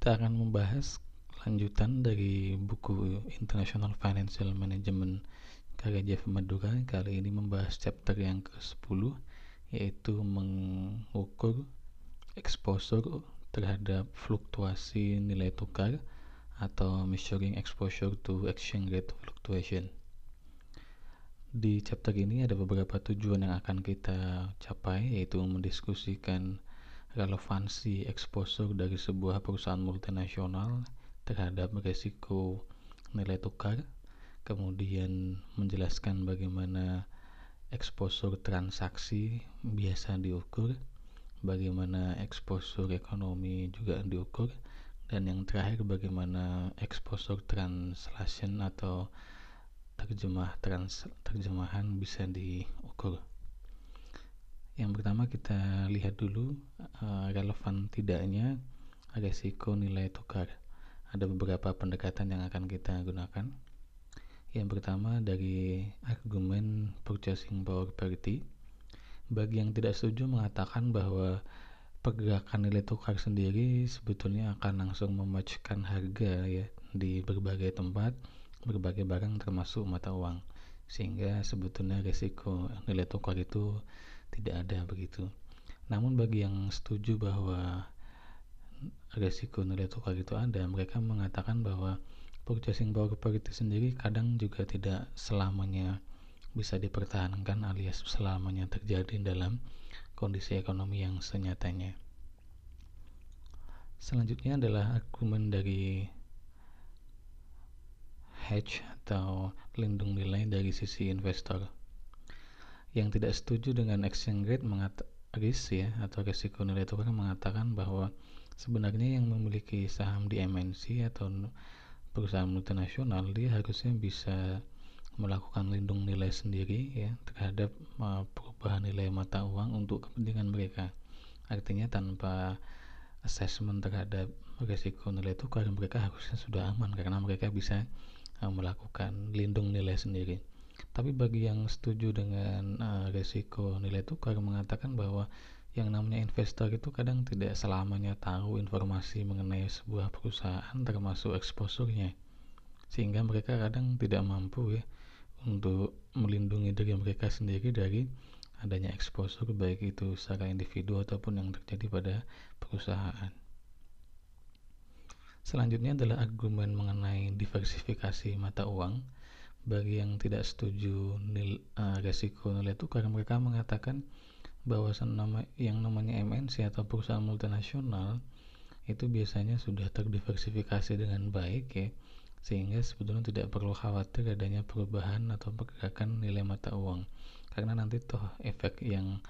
kita akan membahas lanjutan dari buku International Financial Management karya Jeff Madura kali ini membahas chapter yang ke-10 yaitu mengukur exposure terhadap fluktuasi nilai tukar atau measuring exposure to exchange rate fluctuation di chapter ini ada beberapa tujuan yang akan kita capai yaitu mendiskusikan relevansi exposure dari sebuah perusahaan multinasional terhadap risiko nilai tukar, kemudian menjelaskan bagaimana eksposur transaksi biasa diukur, bagaimana eksposur ekonomi juga diukur, dan yang terakhir bagaimana eksposur translation atau terjemah trans, terjemahan bisa diukur yang pertama kita lihat dulu eh, relevan tidaknya resiko nilai tukar ada beberapa pendekatan yang akan kita gunakan yang pertama dari argumen purchasing power parity bagi yang tidak setuju mengatakan bahwa pergerakan nilai tukar sendiri sebetulnya akan langsung memajukan harga ya di berbagai tempat berbagai barang termasuk mata uang sehingga sebetulnya risiko nilai tukar itu tidak ada begitu. Namun bagi yang setuju bahwa resiko nilai tukar itu ada, mereka mengatakan bahwa purchasing power parity sendiri kadang juga tidak selamanya bisa dipertahankan alias selamanya terjadi dalam kondisi ekonomi yang senyatanya. Selanjutnya adalah argumen dari hedge atau lindung nilai dari sisi investor yang tidak setuju dengan exchange rate mengatakan RIS ya atau risiko nilai tukar mengatakan bahwa sebenarnya yang memiliki saham di MNC atau perusahaan multinasional dia harusnya bisa melakukan lindung nilai sendiri ya terhadap uh, perubahan nilai mata uang untuk kepentingan mereka. Artinya tanpa assessment terhadap risiko nilai tukar mereka harusnya sudah aman karena mereka bisa uh, melakukan lindung nilai sendiri. Tapi bagi yang setuju dengan uh, resiko nilai tukar mengatakan bahwa yang namanya investor itu kadang tidak selamanya tahu informasi mengenai sebuah perusahaan termasuk eksposurnya. Sehingga mereka kadang tidak mampu ya untuk melindungi diri mereka sendiri dari adanya eksposur baik itu secara individu ataupun yang terjadi pada perusahaan. Selanjutnya adalah argumen mengenai diversifikasi mata uang bagi yang tidak setuju nil, uh, resiko nilai tukar mereka mengatakan bahwa nama yang namanya MNC atau perusahaan multinasional itu biasanya sudah terdiversifikasi dengan baik ya sehingga sebetulnya tidak perlu khawatir adanya perubahan atau pergerakan nilai mata uang karena nanti toh efek yang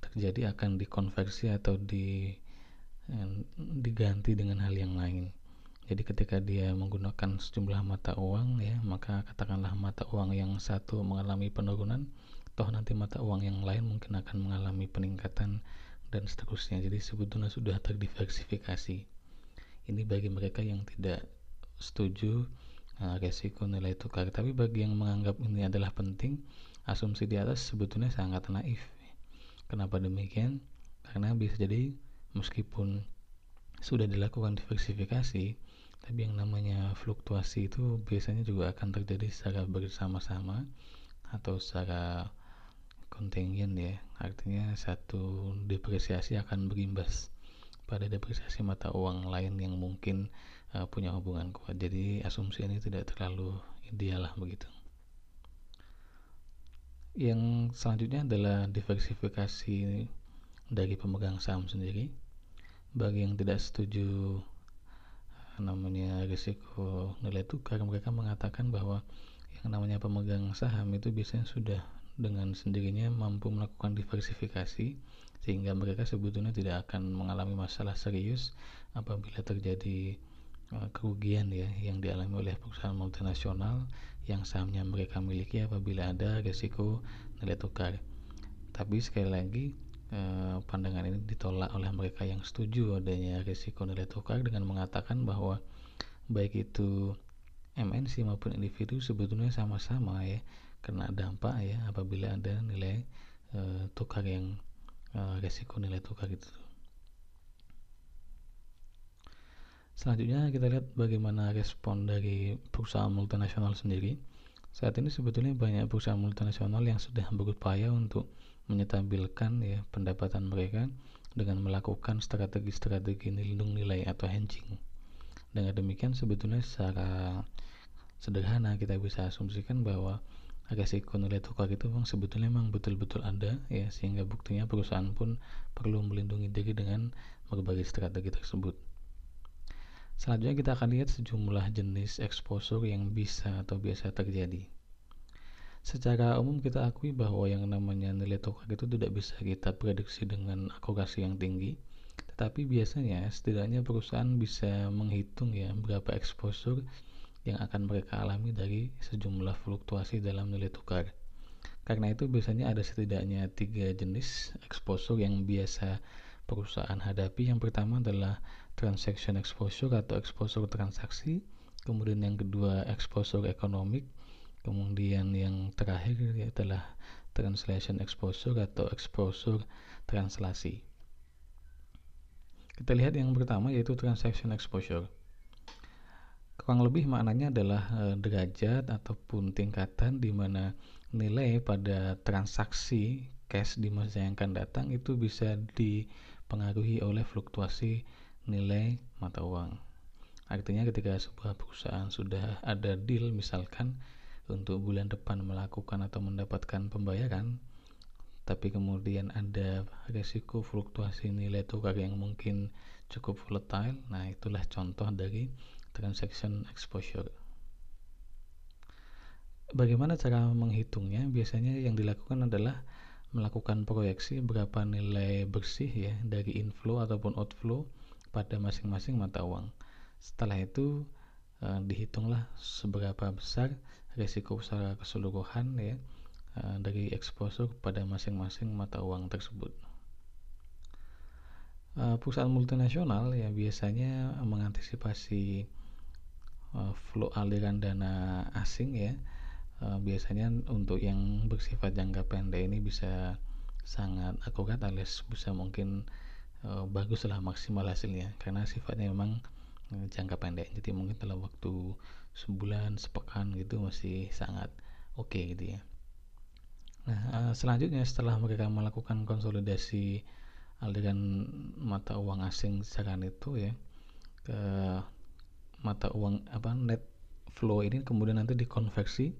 terjadi akan dikonversi atau di eh, diganti dengan hal yang lain jadi ketika dia menggunakan sejumlah mata uang ya, maka katakanlah mata uang yang satu mengalami penurunan, toh nanti mata uang yang lain mungkin akan mengalami peningkatan dan seterusnya. Jadi sebetulnya sudah terdiversifikasi. Ini bagi mereka yang tidak setuju uh, resiko nilai tukar. Tapi bagi yang menganggap ini adalah penting, asumsi di atas sebetulnya sangat naif. Kenapa demikian? Karena bisa jadi meskipun sudah dilakukan diversifikasi, tapi yang namanya fluktuasi itu biasanya juga akan terjadi secara bersama-sama atau secara kontingen ya artinya satu depresiasi akan berimbas pada depresiasi mata uang lain yang mungkin uh, punya hubungan kuat jadi asumsi ini tidak terlalu ideal lah begitu yang selanjutnya adalah diversifikasi dari pemegang saham sendiri bagi yang tidak setuju namanya risiko nilai tukar mereka mengatakan bahwa yang namanya pemegang saham itu biasanya sudah dengan sendirinya mampu melakukan diversifikasi sehingga mereka sebetulnya tidak akan mengalami masalah serius apabila terjadi e, kerugian ya yang dialami oleh perusahaan multinasional yang sahamnya mereka miliki apabila ada risiko nilai tukar. Tapi sekali lagi eh, pandangan ini ditolak oleh mereka yang setuju adanya risiko nilai tukar dengan mengatakan bahwa baik itu MNC maupun individu sebetulnya sama-sama ya kena dampak ya apabila ada nilai eh, tukar yang eh, risiko nilai tukar itu Selanjutnya kita lihat bagaimana respon dari perusahaan multinasional sendiri. Saat ini sebetulnya banyak perusahaan multinasional yang sudah berupaya untuk menyetabilkan ya pendapatan mereka dengan melakukan strategi-strategi lindung nilai atau hedging. Dengan demikian sebetulnya secara sederhana kita bisa asumsikan bahwa resiko nilai tukar itu memang sebetulnya memang betul-betul ada ya sehingga buktinya perusahaan pun perlu melindungi diri dengan berbagai strategi tersebut. Selanjutnya kita akan lihat sejumlah jenis exposure yang bisa atau biasa terjadi secara umum kita akui bahwa yang namanya nilai tukar itu tidak bisa kita prediksi dengan akurasi yang tinggi tetapi biasanya setidaknya perusahaan bisa menghitung ya berapa exposure yang akan mereka alami dari sejumlah fluktuasi dalam nilai tukar karena itu biasanya ada setidaknya tiga jenis exposure yang biasa perusahaan hadapi yang pertama adalah transaction exposure atau exposure transaksi kemudian yang kedua exposure ekonomik kemudian yang terakhir adalah translation exposure atau exposure translasi kita lihat yang pertama yaitu transaction exposure kurang lebih maknanya adalah eh, derajat ataupun tingkatan di mana nilai pada transaksi cash di masa yang akan datang itu bisa dipengaruhi oleh fluktuasi nilai mata uang. Artinya ketika sebuah perusahaan sudah ada deal misalkan untuk bulan depan melakukan atau mendapatkan pembayaran tapi kemudian ada resiko fluktuasi nilai tukar yang mungkin cukup volatile nah itulah contoh dari transaction exposure bagaimana cara menghitungnya biasanya yang dilakukan adalah melakukan proyeksi berapa nilai bersih ya dari inflow ataupun outflow pada masing-masing mata uang setelah itu eh, dihitunglah seberapa besar risiko secara keseluruhan ya eh, dari eksposur kepada masing-masing mata uang tersebut. Eh, perusahaan multinasional ya biasanya mengantisipasi eh, flow aliran dana asing ya biasanya untuk yang bersifat jangka pendek ini bisa sangat akurat alias bisa mungkin baguslah maksimal hasilnya karena sifatnya memang jangka pendek jadi mungkin dalam waktu sebulan sepekan gitu masih sangat oke okay gitu ya nah eh, selanjutnya setelah mereka melakukan konsolidasi aliran eh, mata uang asing secara itu ya ke mata uang apa net flow ini kemudian nanti dikonversi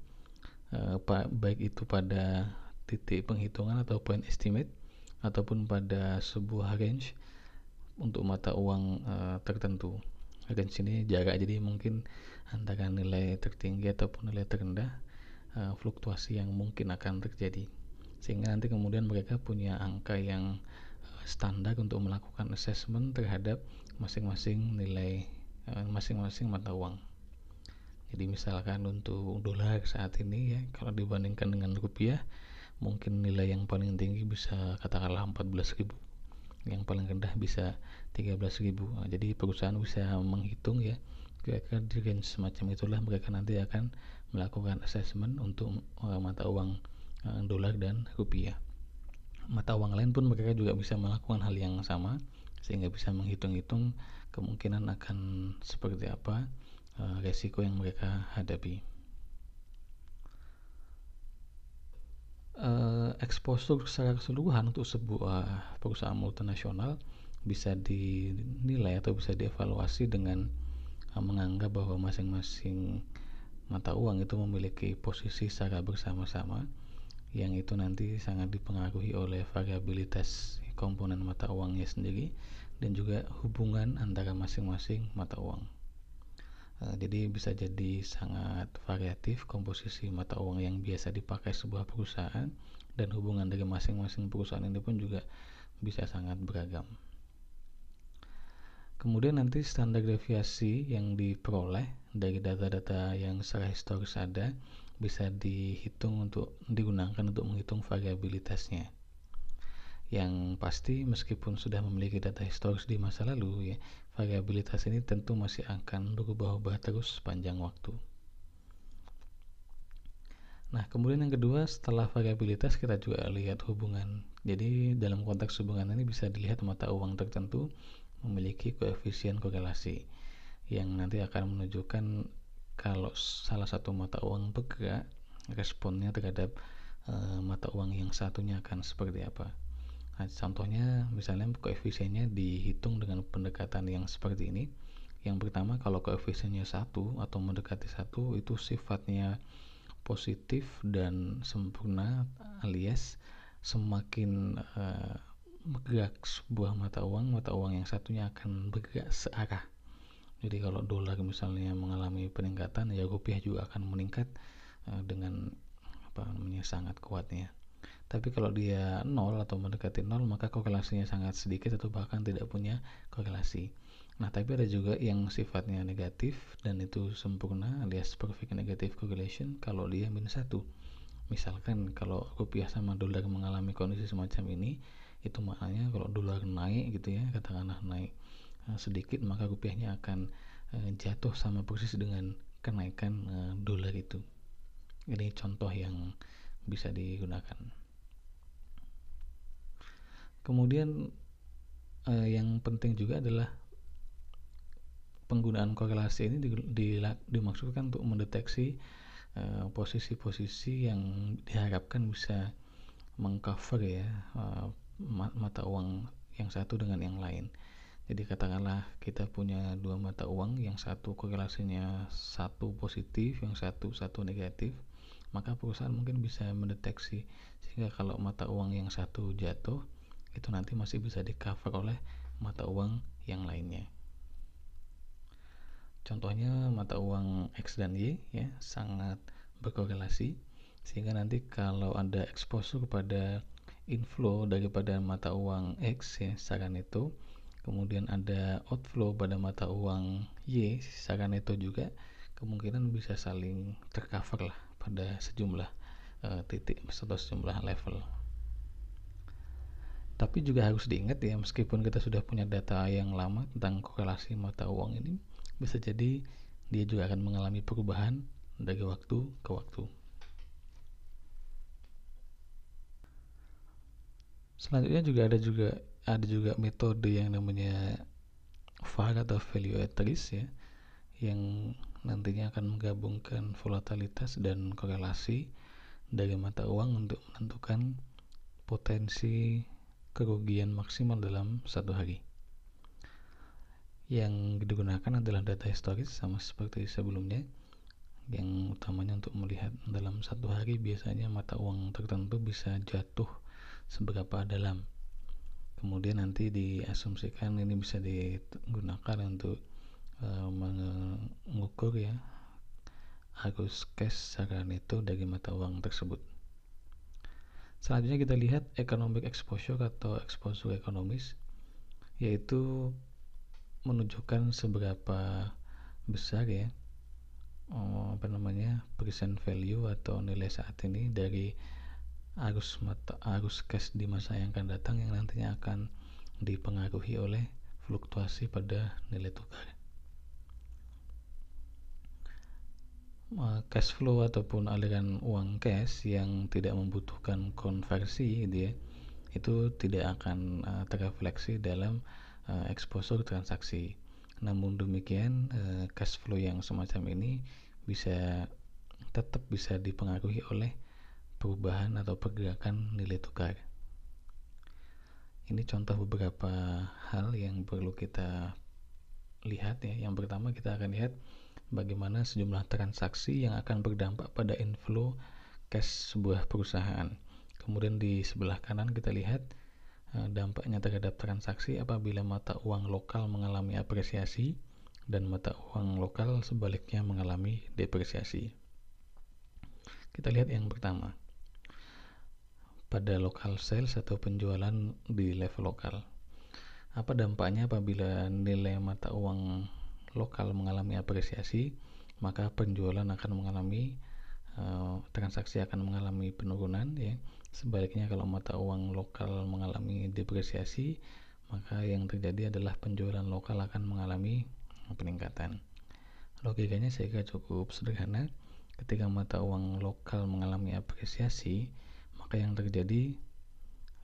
eh, baik itu pada titik penghitungan atau point estimate ataupun pada sebuah range untuk mata uang eh, tertentu akan sini jaga jadi mungkin antara nilai tertinggi ataupun nilai terendah uh, fluktuasi yang mungkin akan terjadi sehingga nanti kemudian mereka punya angka yang eh, standar untuk melakukan assessment terhadap masing-masing nilai eh, masing-masing mata uang jadi misalkan untuk dolar saat ini ya kalau dibandingkan dengan rupiah mungkin nilai yang paling tinggi bisa katakanlah 14.000 yang paling rendah bisa 13.000 nah, jadi perusahaan bisa menghitung ya kira-kira di range semacam itulah mereka nanti akan melakukan assessment untuk eh, mata uang eh, dolar dan rupiah mata uang lain pun mereka juga bisa melakukan hal yang sama sehingga bisa menghitung-hitung kemungkinan akan seperti apa eh, resiko yang mereka hadapi. uh, eh, exposure secara keseluruhan untuk sebuah perusahaan multinasional bisa dinilai atau bisa dievaluasi dengan uh, menganggap bahwa masing-masing mata uang itu memiliki posisi secara bersama-sama yang itu nanti sangat dipengaruhi oleh variabilitas komponen mata uangnya sendiri dan juga hubungan antara masing-masing mata uang. Eh, jadi bisa jadi sangat variatif komposisi mata uang yang biasa dipakai sebuah perusahaan dan hubungan dari masing-masing perusahaan ini pun juga bisa sangat beragam. Kemudian nanti standar deviasi yang diperoleh dari data-data yang secara historis ada bisa dihitung untuk digunakan untuk menghitung variabilitasnya. Yang pasti meskipun sudah memiliki data historis di masa lalu ya, variabilitas ini tentu masih akan berubah-ubah terus sepanjang waktu. Nah, kemudian yang kedua, setelah variabilitas kita juga lihat hubungan. Jadi, dalam konteks hubungan ini bisa dilihat mata uang tertentu memiliki koefisien korelasi yang nanti akan menunjukkan kalau salah satu mata uang bergerak, responnya terhadap e, mata uang yang satunya akan seperti apa. Nah, contohnya misalnya koefisiennya dihitung dengan pendekatan yang seperti ini. Yang pertama kalau koefisiennya satu atau mendekati satu itu sifatnya positif dan sempurna alias semakin uh, eh, bergerak sebuah mata uang, mata uang yang satunya akan bergerak searah. Jadi kalau dolar misalnya mengalami peningkatan, ya rupiah juga akan meningkat uh, dengan apa namanya sangat kuatnya. Tapi kalau dia nol atau mendekati nol maka korelasinya sangat sedikit atau bahkan tidak punya korelasi. Nah, tapi ada juga yang sifatnya negatif dan itu sempurna alias perfect negative correlation kalau dia minus satu. Misalkan kalau rupiah sama dolar mengalami kondisi semacam ini, itu maknanya kalau dolar naik gitu ya, katakanlah naik eh, sedikit maka rupiahnya akan eh, jatuh sama persis dengan kenaikan eh, dolar itu. Ini contoh yang bisa digunakan kemudian eh, yang penting juga adalah penggunaan korelasi ini dimaksudkan untuk mendeteksi posisi eh, posisi-posisi yang diharapkan bisa mengcover ya eh, mata uang yang satu dengan yang lain. Jadi katakanlah kita punya dua mata uang, yang satu korelasinya satu positif, yang satu satu negatif, maka perusahaan mungkin bisa mendeteksi sehingga kalau mata uang yang satu jatuh, itu nanti masih bisa di cover oleh mata uang yang lainnya contohnya mata uang X dan Y ya sangat berkorelasi sehingga nanti kalau ada exposure kepada inflow daripada mata uang X ya sisakan itu kemudian ada outflow pada mata uang Y sisakan itu juga kemungkinan bisa saling tercover lah pada sejumlah uh, titik atau sejumlah level tapi juga harus diingat ya, meskipun kita sudah punya data yang lama tentang korelasi mata uang ini, bisa jadi dia juga akan mengalami perubahan dari waktu ke waktu. Selanjutnya juga ada juga ada juga metode yang namanya VAR atau value at risk ya, yang nantinya akan menggabungkan volatilitas dan korelasi dari mata uang untuk menentukan potensi kerugian maksimal dalam satu hari. Yang digunakan adalah data historis sama seperti sebelumnya, yang utamanya untuk melihat dalam satu hari biasanya mata uang tertentu bisa jatuh seberapa dalam. Kemudian nanti diasumsikan ini bisa digunakan untuk e, mengukur ya arus cash secara neto dari mata uang tersebut. Selanjutnya kita lihat economic exposure atau exposure ekonomis yaitu menunjukkan seberapa besar ya eh, apa namanya present value atau nilai saat ini dari arus mata arus cash di masa yang akan datang yang nantinya akan dipengaruhi oleh fluktuasi pada nilai tukar. Eh, cash flow ataupun aliran uang cash yang tidak membutuhkan konversi gitu ya itu tidak akan uh, eh, terrefleksi dalam uh, exposure transaksi namun demikian uh, cash flow yang semacam ini bisa tetap bisa dipengaruhi oleh perubahan atau pergerakan nilai tukar ini contoh beberapa hal yang perlu kita lihat ya yang pertama kita akan lihat bagaimana sejumlah transaksi yang akan berdampak pada inflow cash sebuah perusahaan. Kemudian di sebelah kanan kita lihat eh, dampaknya terhadap transaksi apabila mata uang lokal mengalami apresiasi dan mata uang lokal sebaliknya mengalami depresiasi. Kita lihat yang pertama. Pada local sales atau penjualan di level lokal. Apa dampaknya apabila nilai mata uang lokal mengalami apresiasi, maka penjualan akan mengalami uh, transaksi akan mengalami penurunan ya. Sebaliknya kalau mata uang lokal mengalami depresiasi, maka yang terjadi adalah penjualan lokal akan mengalami peningkatan. Logikanya saya kira cukup sederhana. Ketika mata uang lokal mengalami apresiasi, maka yang terjadi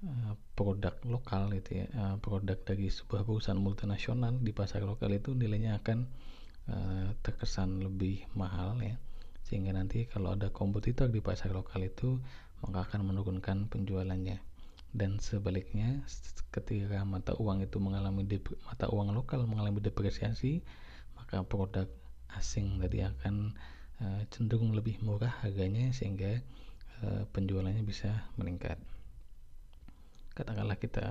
Eh, produk lokal itu ya eh, produk dari sebuah perusahaan multinasional di pasar lokal itu nilainya akan eh, terkesan lebih mahal ya sehingga nanti kalau ada kompetitor di pasar lokal itu maka akan menurunkan penjualannya dan sebaliknya ketika mata uang itu mengalami mata uang lokal mengalami depresiasi maka produk asing tadi akan cenderung lebih murah harganya sehingga penjualannya bisa meningkat katakanlah kita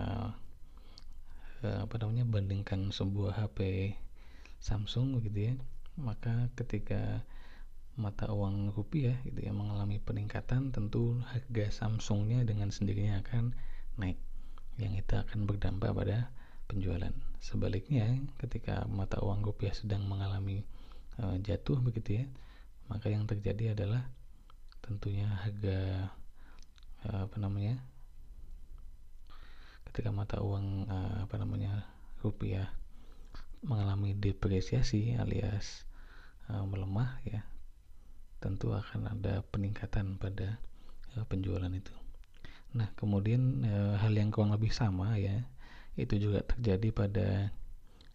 eh, apa namanya bandingkan sebuah HP Samsung gitu ya maka ketika mata uang rupiah gitu ya mengalami peningkatan tentu harga Samsungnya dengan sendirinya akan naik yang itu akan berdampak pada penjualan sebaliknya ketika mata uang rupiah sedang mengalami e, jatuh begitu ya maka yang terjadi adalah tentunya harga e, apa namanya ketika mata uang uh, apa namanya rupiah mengalami depresiasi alias uh, melemah ya tentu akan ada peningkatan pada uh, penjualan itu. Nah kemudian uh, hal yang kurang lebih sama ya itu juga terjadi pada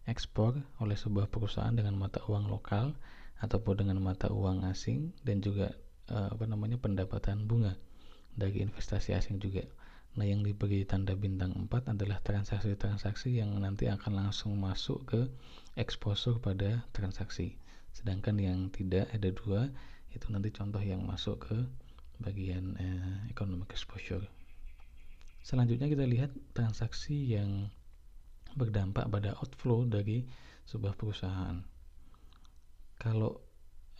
ekspor oleh sebuah perusahaan dengan mata uang lokal ataupun dengan mata uang asing dan juga uh, apa namanya pendapatan bunga dari investasi asing juga. Nah, yang diberi tanda bintang 4 adalah transaksi-transaksi yang nanti akan langsung masuk ke exposure pada transaksi. Sedangkan yang tidak ada dua itu nanti contoh yang masuk ke bagian eh, economic exposure. Selanjutnya kita lihat transaksi yang berdampak pada outflow dari sebuah perusahaan. Kalau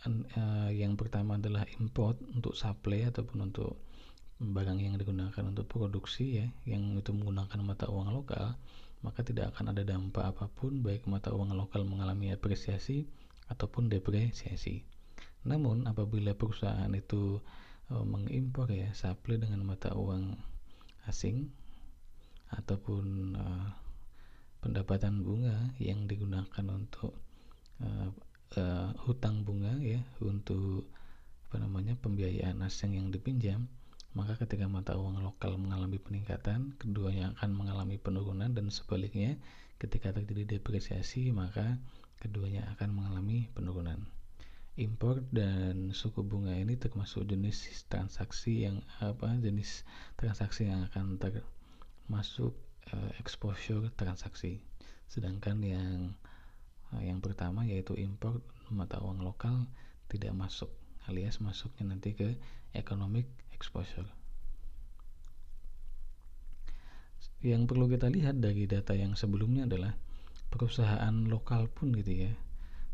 eh, yang pertama adalah import untuk supply ataupun untuk barang yang digunakan untuk produksi ya yang itu menggunakan mata uang lokal maka tidak akan ada dampak apapun baik mata uang lokal mengalami apresiasi ataupun depresiasi namun apabila perusahaan itu e, mengimpor ya supply dengan mata uang asing ataupun uh, pendapatan bunga yang digunakan untuk uh, hutang bunga ya untuk apa namanya pembiayaan asing yang dipinjam maka ketika mata uang lokal mengalami peningkatan, keduanya akan mengalami penurunan dan sebaliknya ketika terjadi depresiasi maka keduanya akan mengalami penurunan. Impor dan suku bunga ini termasuk jenis transaksi yang apa jenis transaksi yang akan termasuk eh, exposure transaksi. Sedangkan yang eh, yang pertama yaitu impor mata uang lokal tidak masuk alias masuknya nanti ke economic exposure. Yang perlu kita lihat dari data yang sebelumnya adalah perusahaan lokal pun gitu ya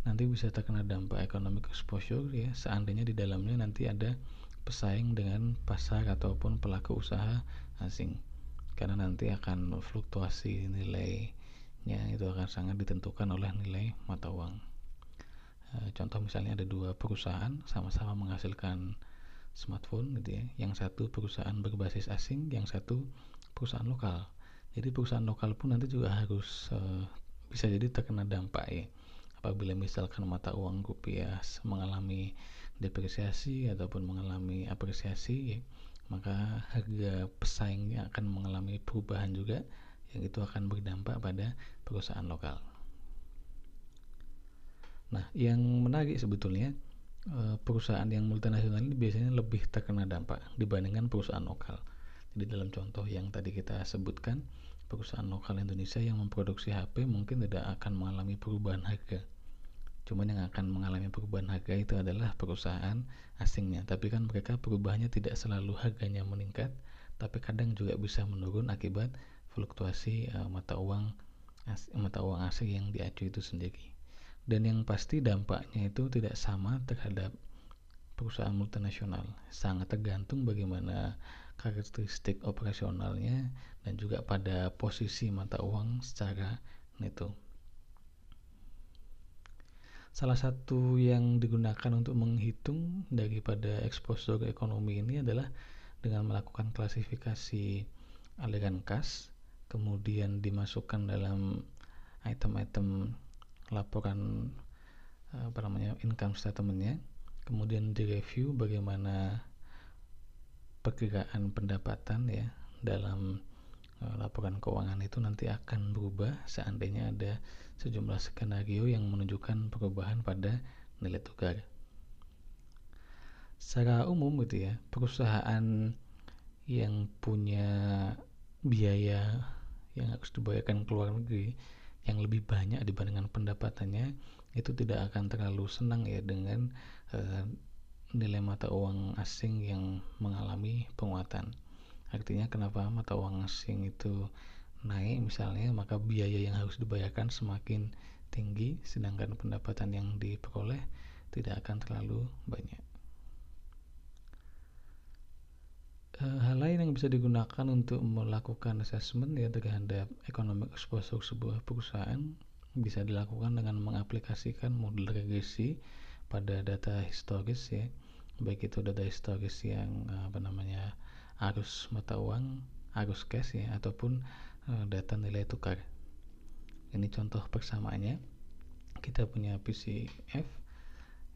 nanti bisa terkena dampak economic exposure ya seandainya di dalamnya nanti ada pesaing dengan pasar ataupun pelaku usaha asing karena nanti akan fluktuasi nilainya itu akan sangat ditentukan oleh nilai mata uang eh, contoh misalnya ada dua perusahaan sama-sama menghasilkan smartphone gitu ya yang satu perusahaan berbasis asing yang satu perusahaan lokal jadi perusahaan lokal pun nanti juga harus uh, bisa jadi terkena dampak ya apabila misalkan mata uang rupiah mengalami depresiasi ataupun mengalami apresiasi ya, maka harga pesaingnya akan mengalami perubahan juga yang itu akan berdampak pada perusahaan lokal. Nah, yang menarik sebetulnya Eh, perusahaan yang multinasional ini biasanya lebih terkena dampak dibandingkan perusahaan lokal. Jadi dalam contoh yang tadi kita sebutkan, perusahaan lokal Indonesia yang memproduksi HP mungkin tidak akan mengalami perubahan harga. Cuman yang akan mengalami perubahan harga itu adalah perusahaan asingnya. Tapi kan mereka perubahannya tidak selalu harganya meningkat, tapi kadang juga bisa menurun akibat fluktuasi uh, mata uang mata uang asing yang diacu itu sendiri dan yang pasti dampaknya itu tidak sama terhadap perusahaan multinasional sangat tergantung bagaimana karakteristik operasionalnya dan juga pada posisi mata uang secara neto. Salah satu yang digunakan untuk menghitung daripada eksposur ekonomi ini adalah dengan melakukan klasifikasi aliran kas, kemudian dimasukkan dalam item-item laporan eh, apa namanya income statementnya kemudian direview bagaimana perkiraan pendapatan ya dalam eh, laporan keuangan itu nanti akan berubah seandainya ada sejumlah skenario yang menunjukkan perubahan pada nilai tukar. Secara umum gitu ya, perusahaan yang punya biaya yang harus dibayarkan keluar negeri yang lebih banyak dibandingkan pendapatannya itu tidak akan terlalu senang ya dengan eh, nilai mata uang asing yang mengalami penguatan. Artinya kenapa mata uang asing itu naik misalnya maka biaya yang harus dibayarkan semakin tinggi sedangkan pendapatan yang diperoleh tidak akan terlalu banyak. Eh, hal lain yang bisa digunakan untuk melakukan assessment ya terhadap economic exposure sebuah perusahaan bisa dilakukan dengan mengaplikasikan model regresi pada data historis ya baik itu data historis yang apa namanya arus mata uang arus cash ya ataupun eh, data nilai tukar ini contoh persamaannya kita punya PCF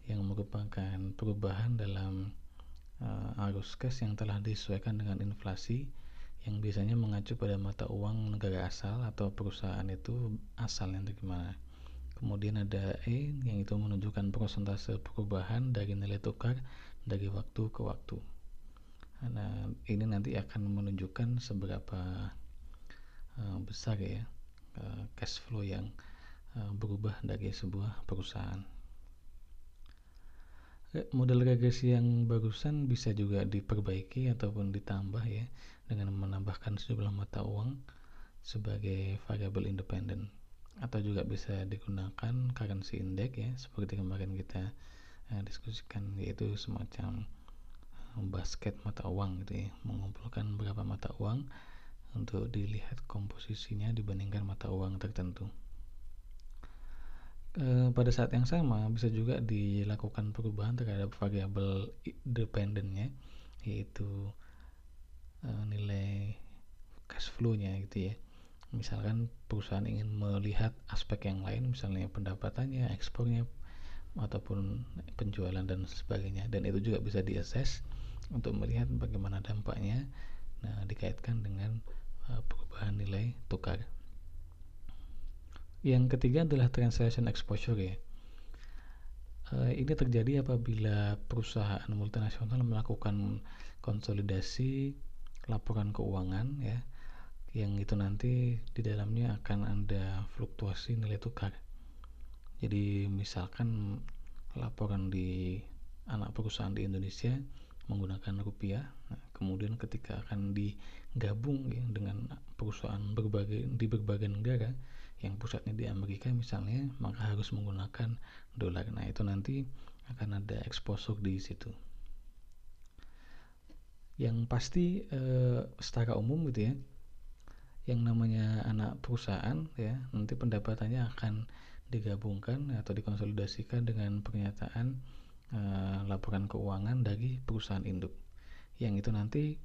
yang merupakan perubahan dalam Eh, arus kas yang telah disesuaikan dengan inflasi yang biasanya mengacu pada mata uang negara asal atau perusahaan itu asalnya itu gimana. Kemudian ada E yang itu menunjukkan persentase perubahan dari nilai tukar dari waktu ke waktu. Nah, ini nanti akan menunjukkan seberapa uh, besar ya uh, cash flow yang uh, berubah dari sebuah perusahaan. Eh, model regresi yang barusan bisa juga diperbaiki ataupun ditambah ya dengan menambahkan sejumlah mata uang sebagai variable independen atau juga bisa digunakan currency index ya seperti kemarin kita uh, diskusikan yaitu semacam eh, basket mata uang gitu ya mengumpulkan berapa mata uang untuk dilihat komposisinya dibandingkan mata uang tertentu. Eh, pada saat yang sama bisa juga dilakukan perubahan terhadap variabel dependennya yaitu eh, nilai cash flow-nya gitu ya. Misalkan perusahaan ingin melihat aspek yang lain misalnya pendapatannya, ekspornya ataupun penjualan dan sebagainya dan itu juga bisa diakses untuk melihat bagaimana dampaknya nah dikaitkan dengan eh, perubahan nilai tukar yang ketiga adalah translation exposure ya. Eh, ini terjadi apabila perusahaan multinasional melakukan konsolidasi laporan keuangan ya, yang itu nanti di dalamnya akan ada fluktuasi nilai tukar. Jadi misalkan laporan di anak perusahaan di Indonesia menggunakan rupiah, nah, kemudian ketika akan digabung ya, dengan perusahaan berbagai di berbagai negara, yang pusatnya di Amerika misalnya maka harus menggunakan dolar nah itu nanti akan ada eksposur di situ yang pasti eh, secara umum gitu ya yang namanya anak perusahaan ya nanti pendapatannya akan digabungkan atau dikonsolidasikan dengan pernyataan eh, laporan keuangan dari perusahaan induk yang itu nanti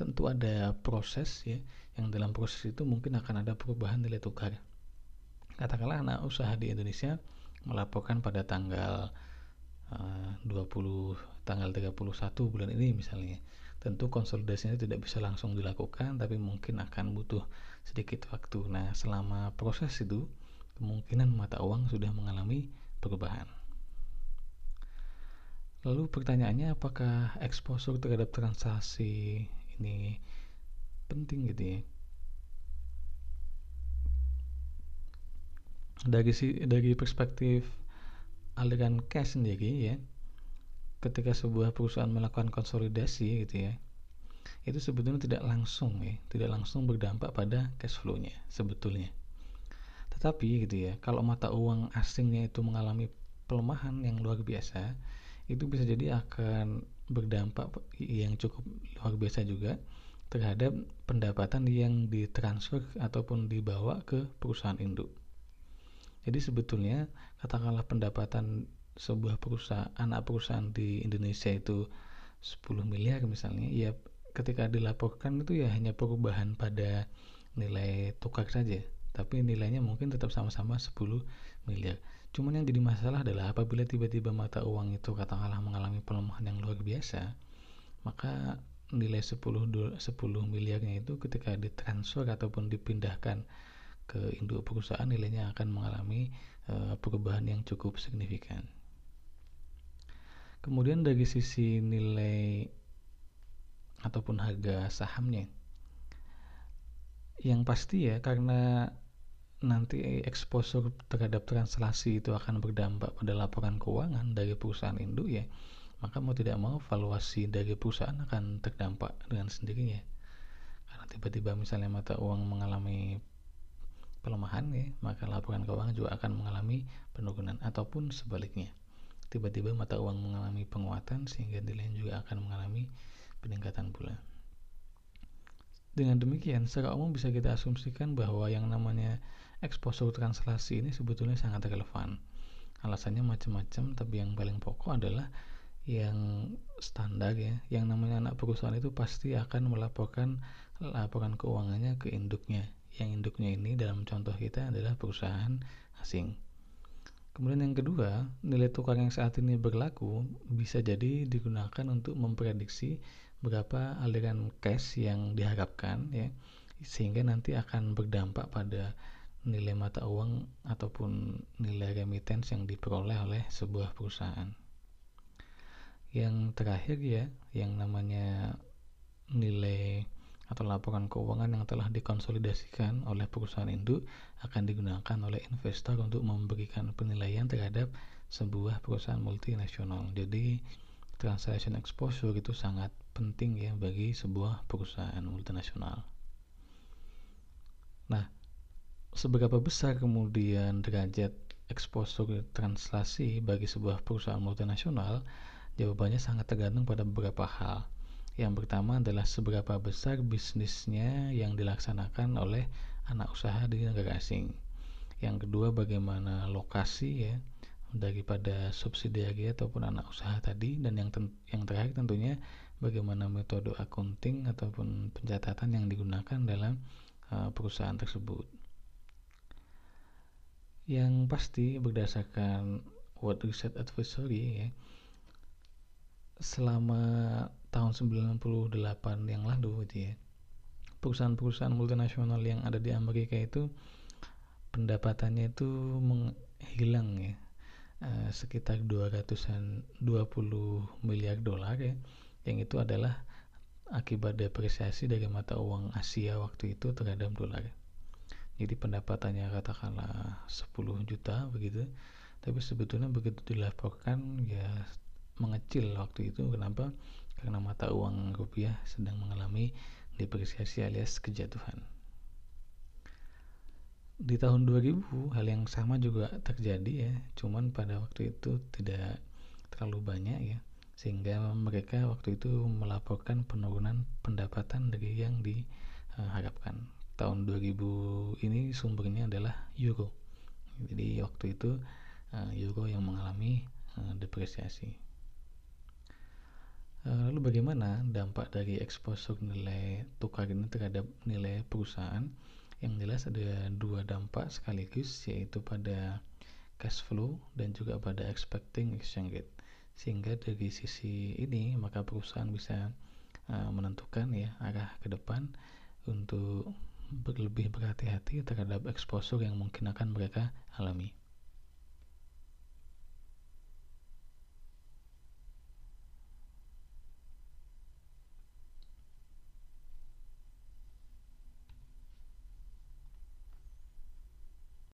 tentu ada proses ya yang dalam proses itu mungkin akan ada perubahan nilai tukar katakanlah anak usaha di Indonesia melaporkan pada tanggal eh, uh, 20 tanggal 31 bulan ini misalnya tentu konsolidasinya tidak bisa langsung dilakukan tapi mungkin akan butuh sedikit waktu nah selama proses itu kemungkinan mata uang sudah mengalami perubahan lalu pertanyaannya apakah eksposur terhadap transaksi ini penting gitu ya dari si dari perspektif aliran cash sendiri ya ketika sebuah perusahaan melakukan konsolidasi gitu ya itu sebetulnya tidak langsung ya tidak langsung berdampak pada cash flow-nya sebetulnya tetapi gitu ya kalau mata uang asingnya itu mengalami pelemahan yang luar biasa itu bisa jadi akan berdampak yang cukup luar biasa juga terhadap pendapatan yang ditransfer ataupun dibawa ke perusahaan induk. Jadi sebetulnya katakanlah pendapatan sebuah perusahaan anak perusahaan di Indonesia itu 10 miliar misalnya, ya ketika dilaporkan itu ya hanya perubahan pada nilai tukar saja, tapi nilainya mungkin tetap sama-sama 10 miliar. Cuman yang jadi masalah adalah apabila tiba-tiba mata uang itu katakanlah mengalami pelemahan yang luar biasa, maka nilai 10 10 miliarnya itu ketika ditransfer ataupun dipindahkan ke induk perusahaan nilainya akan mengalami e, perubahan yang cukup signifikan. Kemudian dari sisi nilai ataupun harga sahamnya yang pasti ya karena nanti exposure terhadap translasi itu akan berdampak pada laporan keuangan dari perusahaan induk ya maka mau tidak mau valuasi dari perusahaan akan terdampak dengan sendirinya karena tiba-tiba misalnya mata uang mengalami pelemahan ya maka laporan keuangan juga akan mengalami penurunan ataupun sebaliknya tiba-tiba mata uang mengalami penguatan sehingga nilainya juga akan mengalami peningkatan pula dengan demikian secara umum bisa kita asumsikan bahwa yang namanya exposure translasi ini sebetulnya sangat relevan. Alasannya macam-macam, tapi yang paling pokok adalah yang standar ya, yang namanya anak perusahaan itu pasti akan melaporkan laporan keuangannya ke induknya. Yang induknya ini dalam contoh kita adalah perusahaan asing. Kemudian yang kedua, nilai tukar yang saat ini berlaku bisa jadi digunakan untuk memprediksi berapa aliran cash yang diharapkan ya sehingga nanti akan berdampak pada nilai mata uang ataupun nilai remitens yang diperoleh oleh sebuah perusahaan. Yang terakhir ya, yang namanya nilai atau laporan keuangan yang telah dikonsolidasikan oleh perusahaan induk akan digunakan oleh investor untuk memberikan penilaian terhadap sebuah perusahaan multinasional. Jadi transaction exposure itu sangat penting ya bagi sebuah perusahaan multinasional. Nah, seberapa besar kemudian derajat exposure translasi bagi sebuah perusahaan multinasional? Jawabannya sangat tergantung pada beberapa hal. Yang pertama adalah seberapa besar bisnisnya yang dilaksanakan oleh anak usaha di negara asing. Yang kedua bagaimana lokasi ya daripada subsidiari ataupun anak usaha tadi dan yang ten yang terakhir tentunya bagaimana metode accounting ataupun pencatatan yang digunakan dalam uh, perusahaan tersebut yang pasti berdasarkan World reset Advisory ya selama tahun 98 yang lalu gitu ya perusahaan-perusahaan multinasional yang ada di Amerika itu pendapatannya itu menghilang ya eh, sekitar sekitar ratusan dua puluh miliar dolar ya yang itu adalah akibat depresiasi dari mata uang Asia waktu itu terhadap dolar jadi pendapatannya katakanlah 10 juta begitu tapi sebetulnya begitu dilaporkan ya mengecil waktu itu kenapa karena mata uang rupiah sedang mengalami depresiasi alias kejatuhan di tahun 2000 hal yang sama juga terjadi ya cuman pada waktu itu tidak terlalu banyak ya sehingga mereka waktu itu melaporkan penurunan pendapatan dari yang diharapkan tahun 2000 ini sumbernya adalah euro. Jadi waktu itu euro eh, yang mengalami eh, depresiasi. Eh, lalu bagaimana dampak dari eksposur nilai tukar ini terhadap nilai perusahaan? Yang jelas ada dua dampak sekaligus yaitu pada cash flow dan juga pada expecting exchange rate. Sehingga dari sisi ini maka perusahaan bisa menentukan ya arah ke depan untuk lebih berhati-hati terhadap eksposur yang mungkin akan mereka alami.